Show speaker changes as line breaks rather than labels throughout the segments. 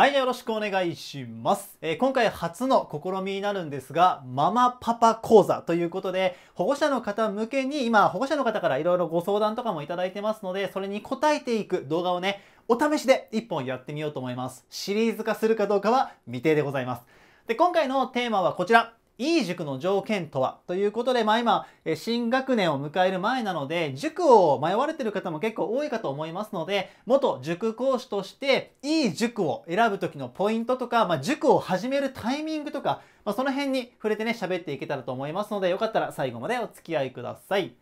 はい、よろしくお願いします、えー、今回初の試みになるんですが、ママパパ講座ということで、保護者の方向けに、今、保護者の方からいろいろご相談とかもいただいてますので、それに答えていく動画をね、お試しで1本やってみようと思います。シリーズ化するかどうかは未定でございます。で、今回のテーマはこちら。いい塾の条件とはということで、まあ今、新学年を迎える前なので、塾を迷われてる方も結構多いかと思いますので、元塾講師として、いい塾を選ぶ時のポイントとか、まあ、塾を始めるタイミングとか、まあ、その辺に触れてね、喋っていけたらと思いますので、よかったら最後までお付き合いください。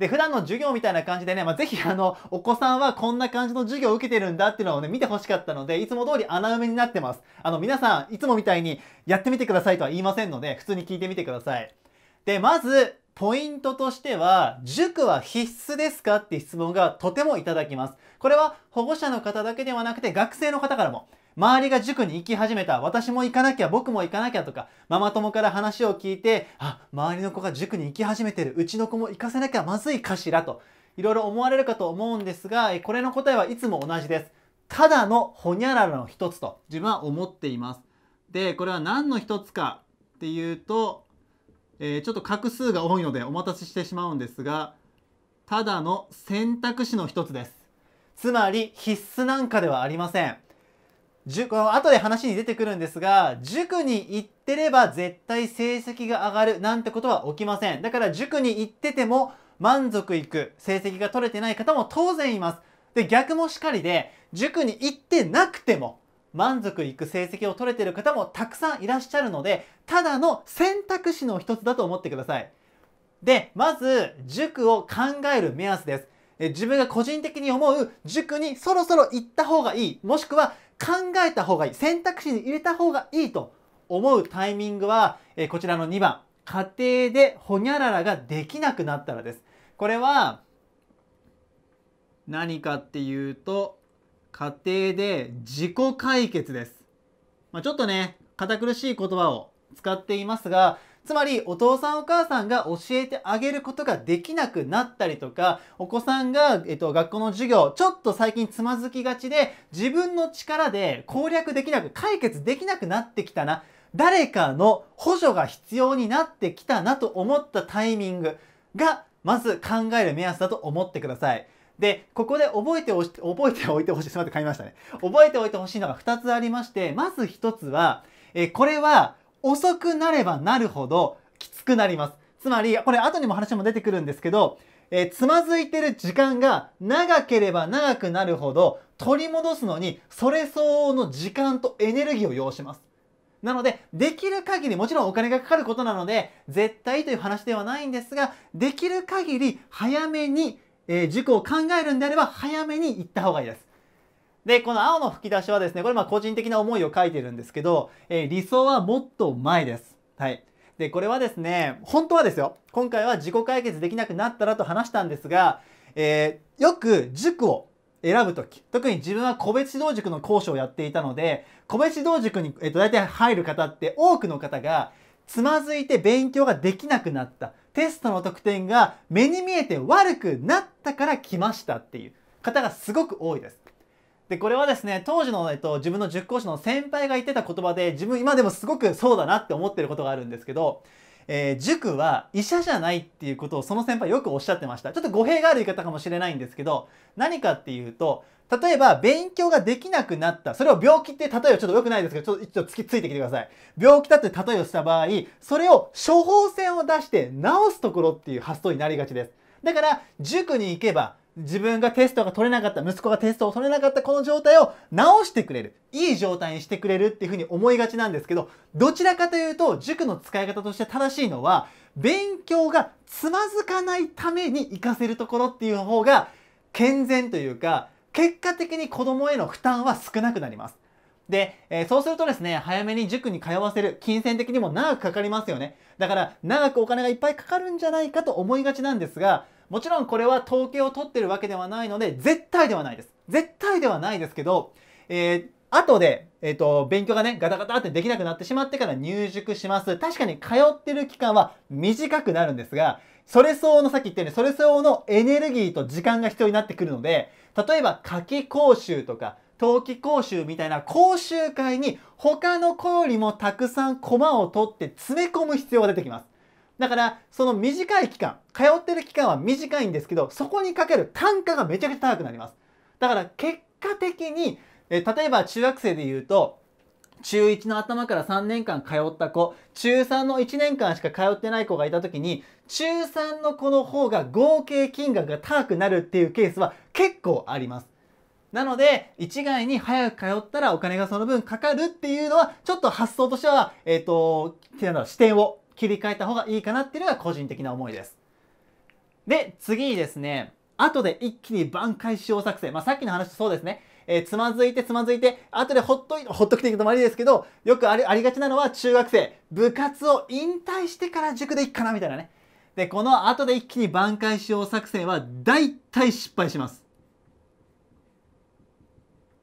で、普段の授業みたいな感じでね、まあ、ぜひあの、お子さんはこんな感じの授業を受けてるんだっていうのをね、見てほしかったので、いつも通り穴埋めになってます。あの、皆さん、いつもみたいにやってみてくださいとは言いませんので、普通に聞いてみてください。で、まず、ポイントとしては、塾は必須ですかって質問がとてもいただきます。これは保護者の方だけではなくて学生の方からも。周りが塾に行き始めた私も行かなきゃ僕も行かなきゃとかママ友から話を聞いてあ周りの子が塾に行き始めてるうちの子も行かせなきゃまずいかしらといろいろ思われるかと思うんですがこれの答えはいつも同じですただのほにゃららの一つと自分は思っていますでこれは何の一つかっていうと、えー、ちょっと画数が多いのでお待たせしてしまうんですがただの選択肢の一つですつまり必須なんかではありませんこの後で話に出てくるんですが、塾に行ってれば絶対成績が上がるなんてことは起きません。だから塾に行ってても満足いく成績が取れてない方も当然います。で、逆もしかりで、塾に行ってなくても満足いく成績を取れてる方もたくさんいらっしゃるので、ただの選択肢の一つだと思ってください。で、まず、塾を考える目安です。自分が個人的に思う塾にそろそろ行った方がいいもしくは考えた方がいい選択肢に入れた方がいいと思うタイミングは、えこちらの2番家庭でほにゃららができなくなったらですこれは何かっていうと家庭で自己解決です、まあ、ちょっとね堅苦しい言葉を使っていますがつまりお父さんお母さんが教えてあげることができなくなったりとかお子さんが、えっと、学校の授業ちょっと最近つまずきがちで自分の力で攻略できなく解決できなくなってきたな誰かの補助が必要になってきたなと思ったタイミングがまず考える目安だと思ってください。で、ここで覚えておし、覚えておいてほしい。すみません、買いましたね。覚えておいてほしいのが2つありまして、まず1つは、えこれは遅くなればなるほどきつくなります。つまり、これ後にも話も出てくるんですけど、えー、つまずいてる時間が長ければ長くなるほど取り戻すのにそれ相応の時間とエネルギーを要します。なので、できる限り、もちろんお金がかかることなので、絶対という話ではないんですが、できる限り早めに、えー、塾を考えるんであれば、早めに行った方がいいです。で、この青の吹き出しはですね、これまあ個人的な思いを書いてるんですけど、えー、理想はもっと前です。はい。で、これはですね、本当はですよ、今回は自己解決できなくなったらと話したんですが、えー、よく塾を選ぶ時特に自分は個別指導塾の講師をやっていたので、個別指導塾に、えー、と大体入る方って多くの方が、つまずいて勉強ができなくなった。テストの得点が目に見えて悪くなったから来ましたっていう方がすごく多いです。で、これはですね、当時の、えっと、自分の塾講師の先輩が言ってた言葉で、自分今でもすごくそうだなって思ってることがあるんですけど、えー、塾は医者じゃないっていうことをその先輩よくおっしゃってました。ちょっと語弊がある言い方かもしれないんですけど、何かっていうと、例えば勉強ができなくなった。それを病気って例えばちょっと良くないですけど、ちょっと一応突きついてきてください。病気だって例えをした場合、それを処方箋を出して治すところっていう発想になりがちです。だから、塾に行けば自分がテストが取れなかった、息子がテストを取れなかったこの状態を直してくれる、いい状態にしてくれるっていうふうに思いがちなんですけど、どちらかというと、塾の使い方として正しいのは、勉強がつまずかないために活かせるところっていう方が、健全というか、結果的に子供への負担は少なくなります。で、えー、そうするとですね、早めに塾に通わせる、金銭的にも長くかかりますよね。だから、長くお金がいっぱいかかるんじゃないかと思いがちなんですが、もちろんこれは統計を取ってるわけではないので、絶対ではないです。絶対ではないですけど、えー、後で、えっ、ー、と、勉強がね、ガタガタってできなくなってしまってから入塾します。確かに通ってる期間は短くなるんですが、それ相応の、さっき言ったように、それ相応のエネルギーと時間が必要になってくるので、例えば、夏季講習とか、冬季講習みたいな講習会に他の子よりもたくさん駒を取って詰め込む必要が出てきます。だから、その短い期間、通ってる期間は短いんですけど、そこにかける単価がめちゃくちゃ高くなります。だから、結果的に、え例えば中学生で言うと、中1の頭から3年間通った子、中3の1年間しか通ってない子がいた時に、中3の子の方が合計金額が高くなるっていうケースは結構あります。なので、一概に早く通ったらお金がその分かかるっていうのは、ちょっと発想としては、えっ、ー、と、視点を切り替えた方がいいかなっていうのが個人的な思いです。で、次にですね、後で一気に挽回しよう作戦。まあ、さっきの話そうですね。えー、つまずいてつまずいて、後でほっとい、ほっとくていくのもありですけど、よくありありがちなのは中学生、部活を引退してから塾で行くかなみたいなね。で、この後で一気に挽回しよう作戦は大体失敗します。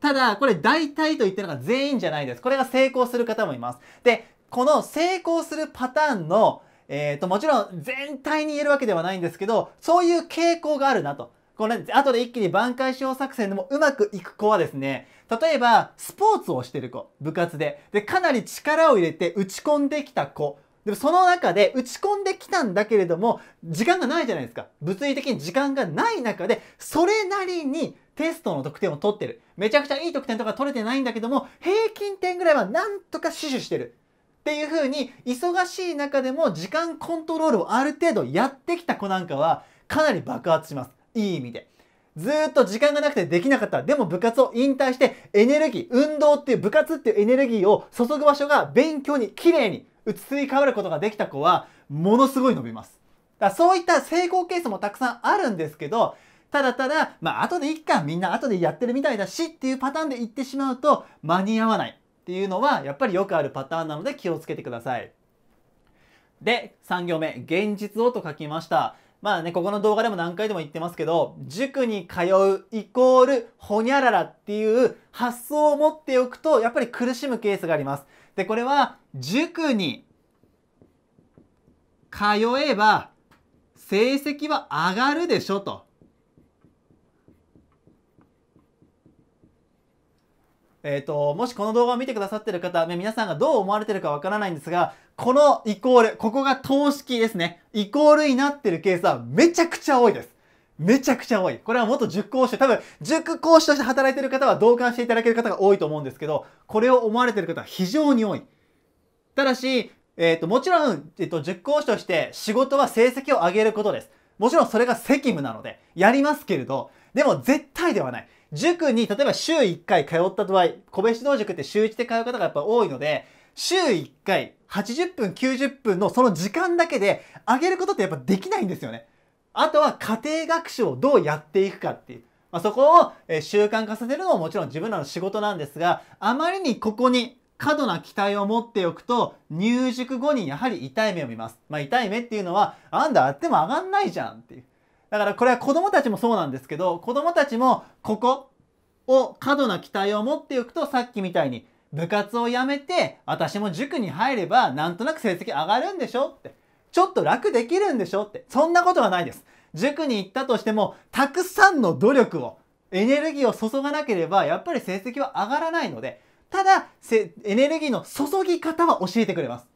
ただ、これ大体と言ってるのが全員じゃないです。これが成功する方もいます。で、この成功するパターンの、えっ、ー、と、もちろん全体に言えるわけではないんですけど、そういう傾向があるなと。これ、ね、後で一気に挽回しよう作戦でもうまくいく子はですね、例えば、スポーツをしてる子、部活で。で、かなり力を入れて打ち込んできた子。でもその中で打ち込んできたんだけれども、時間がないじゃないですか。物理的に時間がない中で、それなりにテストの得点を取ってる。めちゃくちゃいい得点とか取れてないんだけども、平均点ぐらいはなんとか死守してる。っていう風に忙しい中でも時間コントロールをある程度やってきた子なんかはかなり爆発します。いい意味で。ずっと時間がなくてできなかった。でも部活を引退してエネルギー、運動っていう部活っていうエネルギーを注ぐ場所が勉強に綺麗に移り変わることができた子はものすごい伸びます。だそういった成功ケースもたくさんあるんですけど、ただただ、まあ後でいっか、みんな後でやってるみたいだしっていうパターンで行ってしまうと間に合わない。っていうのはやっぱりよくあるパターンなので気をつけてください。で、3行目、現実をと書きました。まあね、ここの動画でも何回でも言ってますけど、塾に通うイコールほにゃららっていう発想を持っておくと、やっぱり苦しむケースがあります。で、これは、塾に通えば成績は上がるでしょと。えっ、ー、と、もしこの動画を見てくださってる方、皆さんがどう思われてるかわからないんですが、このイコール、ここが等式ですね。イコールになってるケースはめちゃくちゃ多いです。めちゃくちゃ多い。これは元塾講師、多分、塾講師として働いてる方は同感していただける方が多いと思うんですけど、これを思われてる方は非常に多い。ただし、えっ、ー、と、もちろん、えっ、ー、と、塾講師として仕事は成績を上げることです。もちろんそれが責務なので、やりますけれど、でも絶対ではない。塾に例えば週1回通った場合、個別指導塾って週1で通う方がやっぱ多いので、週1回80分90分のその時間だけで上げることってやっぱできないんですよね。あとは家庭学習をどうやっていくかっていう。まあ、そこを習慣化させるのももちろん自分らの仕事なんですが、あまりにここに過度な期待を持っておくと、入塾後にやはり痛い目を見ます。まあ、痛い目っていうのは、あんだあっても上がんないじゃんっていう。だからこれは子供たちもそうなんですけど、子供たちもここを過度な期待を持っておくと、さっきみたいに部活を辞めて、私も塾に入ればなんとなく成績上がるんでしょって。ちょっと楽できるんでしょって。そんなことはないです。塾に行ったとしても、たくさんの努力を、エネルギーを注がなければ、やっぱり成績は上がらないので、ただ、エネルギーの注ぎ方は教えてくれます。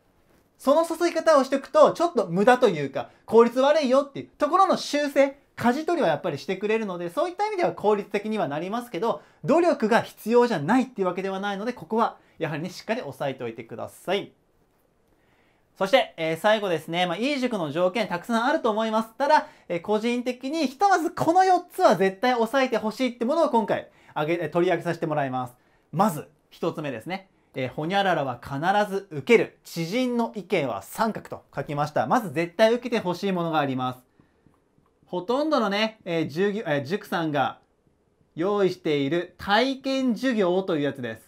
その誘い方をしておくと、ちょっと無駄というか、効率悪いよっていうところの修正、舵取りはやっぱりしてくれるので、そういった意味では効率的にはなりますけど、努力が必要じゃないっていうわけではないので、ここはやはりね、しっかり押さえておいてください。そして、えー、最後ですね、まあ、いい塾の条件たくさんあると思います。ただ、えー、個人的にひとまずこの4つは絶対押さえてほしいってものを今回あげ、取り上げさせてもらいます。まず、1つ目ですね。えー、ほにゃららは必ず受ける。知人の意見は三角と書きました。まず絶対受けてほしいものがあります。ほとんどのね、えー、授業、えー、塾さんが用意している体験授業というやつです。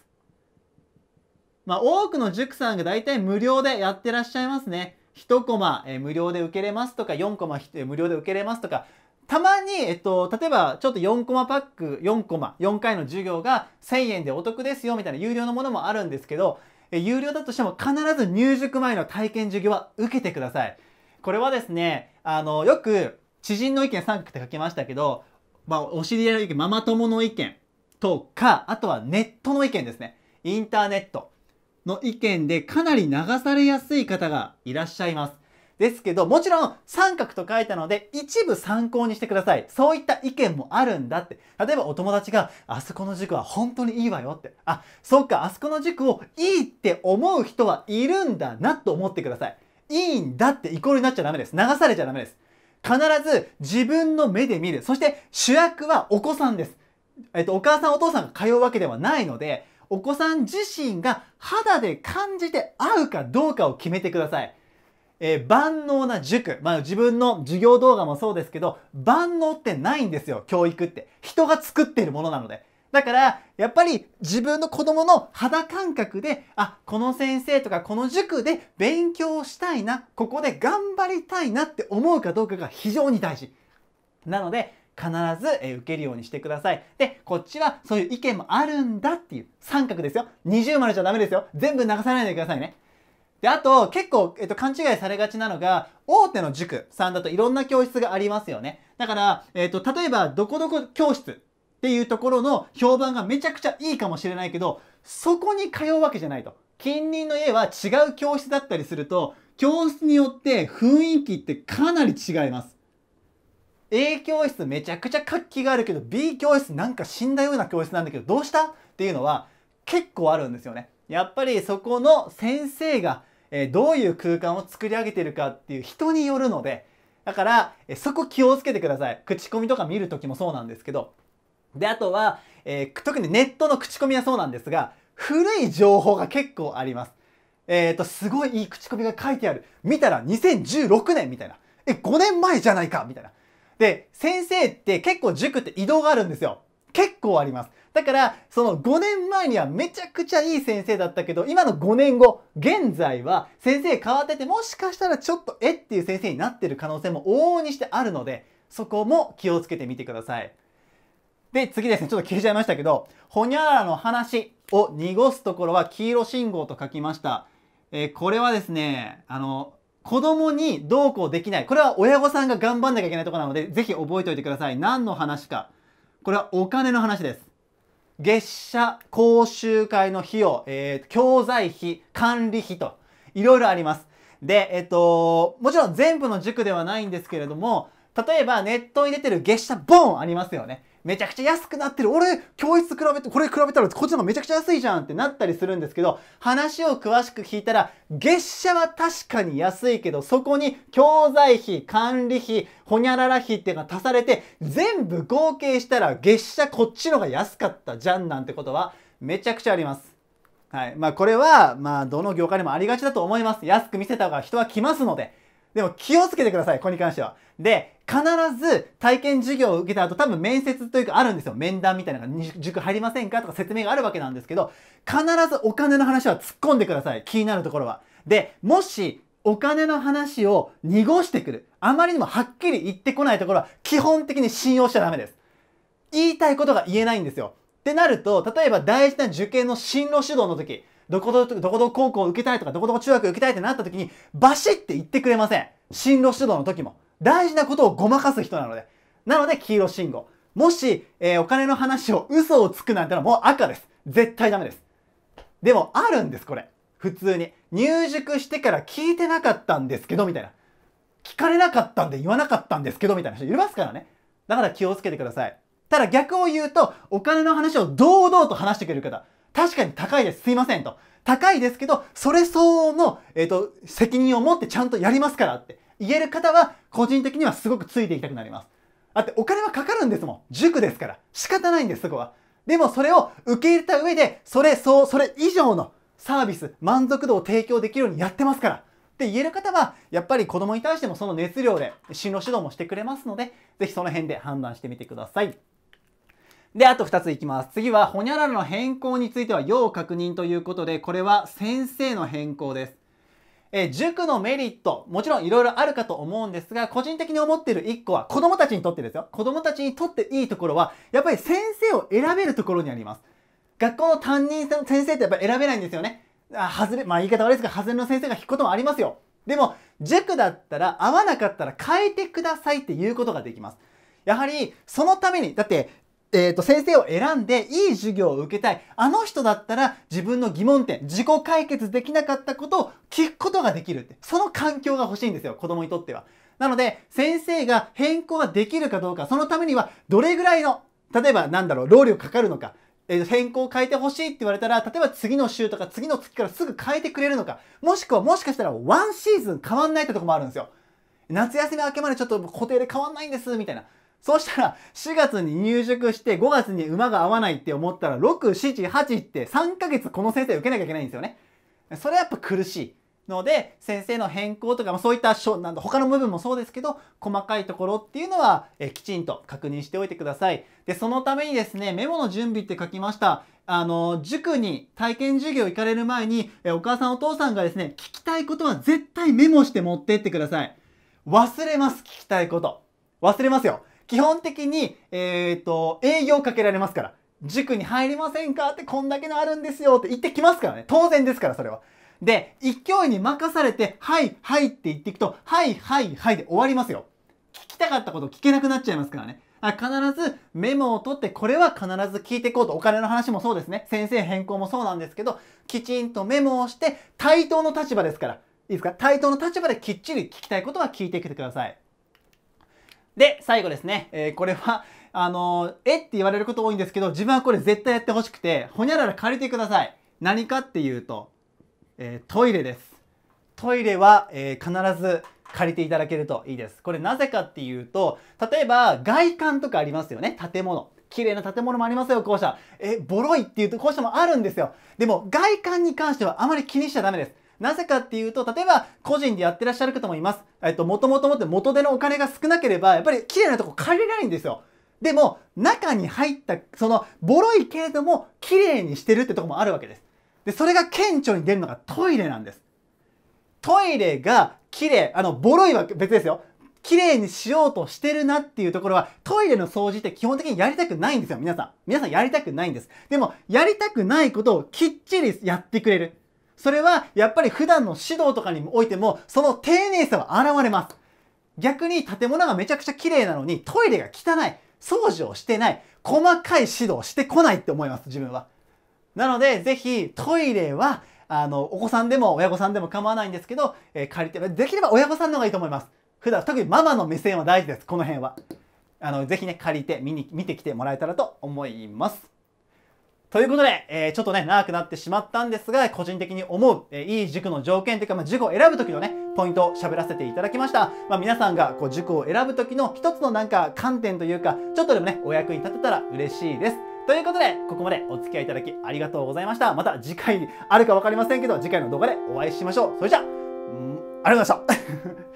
まあ、多くの塾さんが大体無料でやってらっしゃいますね。1コマ、えー、無料で受けれますとか、4コマえ無料で受けれますとか、たまに、えっと、例えばちょっと4コマパック、4コマ、4回の授業が1000円でお得ですよみたいな有料のものもあるんですけど、有料だとしても必ず入塾前の体験授業は受けてください。これはですね、あの、よく知人の意見3句って書きましたけど、まあ、お知り合いの意見、ママ友の意見とか、あとはネットの意見ですね。インターネットの意見でかなり流されやすい方がいらっしゃいます。ですけど、もちろん三角と書いたので一部参考にしてください。そういった意見もあるんだって。例えばお友達が、あそこの塾は本当にいいわよって。あ、そっか、あそこの塾をいいって思う人はいるんだなと思ってください。いいんだってイコールになっちゃダメです。流されちゃダメです。必ず自分の目で見る。そして主役はお子さんです。えっと、お母さんお父さんが通うわけではないので、お子さん自身が肌で感じて合うかどうかを決めてください。えー、万能な塾。まあ自分の授業動画もそうですけど、万能ってないんですよ、教育って。人が作っているものなので。だから、やっぱり自分の子供の肌感覚で、あ、この先生とかこの塾で勉強したいな、ここで頑張りたいなって思うかどうかが非常に大事。なので、必ず受けるようにしてください。で、こっちはそういう意見もあるんだっていう三角ですよ。二重丸じゃダメですよ。全部流さないでくださいね。で、あと、結構、えっと、勘違いされがちなのが、大手の塾さんだといろんな教室がありますよね。だから、えっと、例えば、どこどこ教室っていうところの評判がめちゃくちゃいいかもしれないけど、そこに通うわけじゃないと。近隣の家は違う教室だったりすると、教室によって雰囲気ってかなり違います。A 教室めちゃくちゃ活気があるけど、B 教室なんか死んだような教室なんだけど、どうしたっていうのは結構あるんですよね。やっぱりそこの先生がえどういう空間を作り上げてるかっていう人によるのでだから、えそこ気をつけてください口コミとか見るときもそうなんですけどであとは、えー、特にネットの口コミはそうなんですが古い情報が結構ありますえっ、ー、とすごいいい口コミが書いてある見たら2016年みたいなえ5年前じゃないかみたいなで先生って結構塾って移動があるんですよ結構あります。だから、その5年前にはめちゃくちゃいい先生だったけど、今の5年後、現在は先生変わってて、もしかしたらちょっとえっていう先生になってる可能性も往々にしてあるので、そこも気をつけてみてください。で、次ですね、ちょっと消えちゃいましたけど、ほにゃららの話を濁すところは黄色信号と書きました。えー、これはですね、あの、子供にどうこうできない。これは親御さんが頑張んなきゃいけないとこなので、ぜひ覚えておいてください。何の話か。これはお金の話です。月謝、講習会の費用、えー、教材費、管理費と、いろいろあります。で、えっと、もちろん全部の塾ではないんですけれども、例えばネットに出てる月謝ボンありますよね。めちゃくちゃ安くなってる。俺、教室比べて、これ比べたらこっちの方がめちゃくちゃ安いじゃんってなったりするんですけど、話を詳しく聞いたら、月謝は確かに安いけど、そこに教材費、管理費、ほにゃらら費っていうのが足されて、全部合計したら月謝こっちの方が安かったじゃんなんてことは、めちゃくちゃあります。はい。まあこれは、まあどの業界でもありがちだと思います。安く見せた方が人は来ますので。でも気をつけてください、ここに関しては。で、必ず体験授業を受けた後、多分面接というかあるんですよ。面談みたいなのが塾入りませんかとか説明があるわけなんですけど、必ずお金の話は突っ込んでください。気になるところは。で、もし、お金の話を濁してくる。あまりにもはっきり言ってこないところは、基本的に信用しちゃダメです。言いたいことが言えないんですよ。ってなると、例えば大事な受験の進路指導の時、どこど、どこどこ高校受けたいとか、どこどこ中学受けたいってなった時に、バシって言ってくれません。進路指導の時も。大事なことをごまかす人なので。なので、黄色信号。もし、えー、お金の話を嘘をつくなんてのはもう赤です。絶対ダメです。でも、あるんです、これ。普通に。入塾してから聞いてなかったんですけど、みたいな。聞かれなかったんで言わなかったんですけど、みたいな人いますからね。だから気をつけてください。ただ逆を言うと、お金の話を堂々と話してくれる方。確かに高いです。すいませんと。高いですけど、それ相応の、えっ、ー、と、責任を持ってちゃんとやりますからって言える方は、個人的にはすごくついていきたくなります。だってお金はかかるんですもん。塾ですから。仕方ないんです、そこは。でもそれを受け入れた上で、それ、そう、それ以上のサービス、満足度を提供できるようにやってますから。って言える方は、やっぱり子供に対してもその熱量で進路指導もしてくれますので、ぜひその辺で判断してみてください。で、あと2ついきます。次は、ほにゃららの変更については要確認ということで、これは先生の変更です。え塾のメリット、もちろんいろいろあるかと思うんですが、個人的に思ってる1個は、子供たちにとってですよ。子供たちにとっていいところは、やっぱり先生を選べるところにあります。学校の担任先生ってやっぱり選べないんですよね。あ、外れ、まあ言い方悪いですが、外れの先生が引くこともありますよ。でも、塾だったら、合わなかったら変えてくださいっていうことができます。やはり、そのために、だって、えっ、と、先生を選んでいい授業を受けたい。あの人だったら自分の疑問点、自己解決できなかったことを聞くことができるって。その環境が欲しいんですよ、子供にとっては。なので、先生が変更ができるかどうか、そのためにはどれぐらいの、例えばなんだろう、労力かかるのか、え変更を変えてほしいって言われたら、例えば次の週とか次の月からすぐ変えてくれるのか、もしくはもしかしたらワンシーズン変わんないってとこもあるんですよ。夏休み明けまでちょっと固定で変わんないんです、みたいな。そうしたら4月に入塾して5月に馬が合わないって思ったら6、7、8って3ヶ月この先生受けなきゃいけないんですよね。それはやっぱ苦しい。ので先生の変更とか、そういったなんだ他の部分もそうですけど細かいところっていうのはえきちんと確認しておいてください。でそのためにですねメモの準備って書きました。あの塾に体験授業行かれる前にえお母さんお父さんがですね聞きたいことは絶対メモして持ってってください。忘れます聞きたいこと。忘れますよ。基本的に、えっ、ー、と、営業かけられますから。塾に入りませんかってこんだけのあるんですよって言ってきますからね。当然ですから、それは。で、勢いに任されて、はい、はいって言っていくと、はい、はい、はいで終わりますよ。聞きたかったこと聞けなくなっちゃいますからね。あ必ずメモを取って、これは必ず聞いていこうと。お金の話もそうですね。先生変更もそうなんですけど、きちんとメモをして、対等の立場ですから。いいですか対等の立場できっちり聞きたいことは聞いてきてください。で、最後ですね、えー、これは、あのー、えって言われること多いんですけど、自分はこれ絶対やってほしくて、ほにゃらら借りてください。何かっていうと、えー、トイレです。トイレは、えー、必ず借りていただけるといいです。これなぜかっていうと、例えば外観とかありますよね、建物。綺麗な建物もありますよ、校舎。え、ボロいっていうと校舎もあるんですよ。でも外観に関してはあまり気にしちゃダメです。なぜかっていうと、例えば個人でやってらっしゃる方もいます。えっと、もともと持って元手のお金が少なければ、やっぱり綺麗なとこ借りれないんですよ。でも、中に入った、その、ボロいけれども、綺麗にしてるってとこもあるわけです。で、それが顕著に出るのがトイレなんです。トイレが綺麗、あの、ボロいは別ですよ。綺麗にしようとしてるなっていうところは、トイレの掃除って基本的にやりたくないんですよ、皆さん。皆さんやりたくないんです。でも、やりたくないことをきっちりやってくれる。それはやっぱり普段の指導とかにおいてもその丁寧さは現れます。逆に建物がめちゃくちゃ綺麗なのにトイレが汚い、掃除をしてない、細かい指導してこないって思います、自分は。なので、ぜひトイレはあの、お子さんでも親御さんでも構わないんですけど、えー、借りて、できれば親御さんの方がいいと思います。普段、特にママの目線は大事です、この辺は。あの、ぜひね、借りて、見に、見てきてもらえたらと思います。ということで、えー、ちょっとね、長くなってしまったんですが、個人的に思う、えー、いい塾の条件というか、まあ、塾を選ぶ時のね、ポイントを喋らせていただきました。まあ、皆さんがこう塾を選ぶ時の一つのなんか観点というか、ちょっとでもね、お役に立てたら嬉しいです。ということで、ここまでお付き合いいただきありがとうございました。また次回あるかわかりませんけど、次回の動画でお会いしましょう。それじゃあ、ん、ありがとうございました。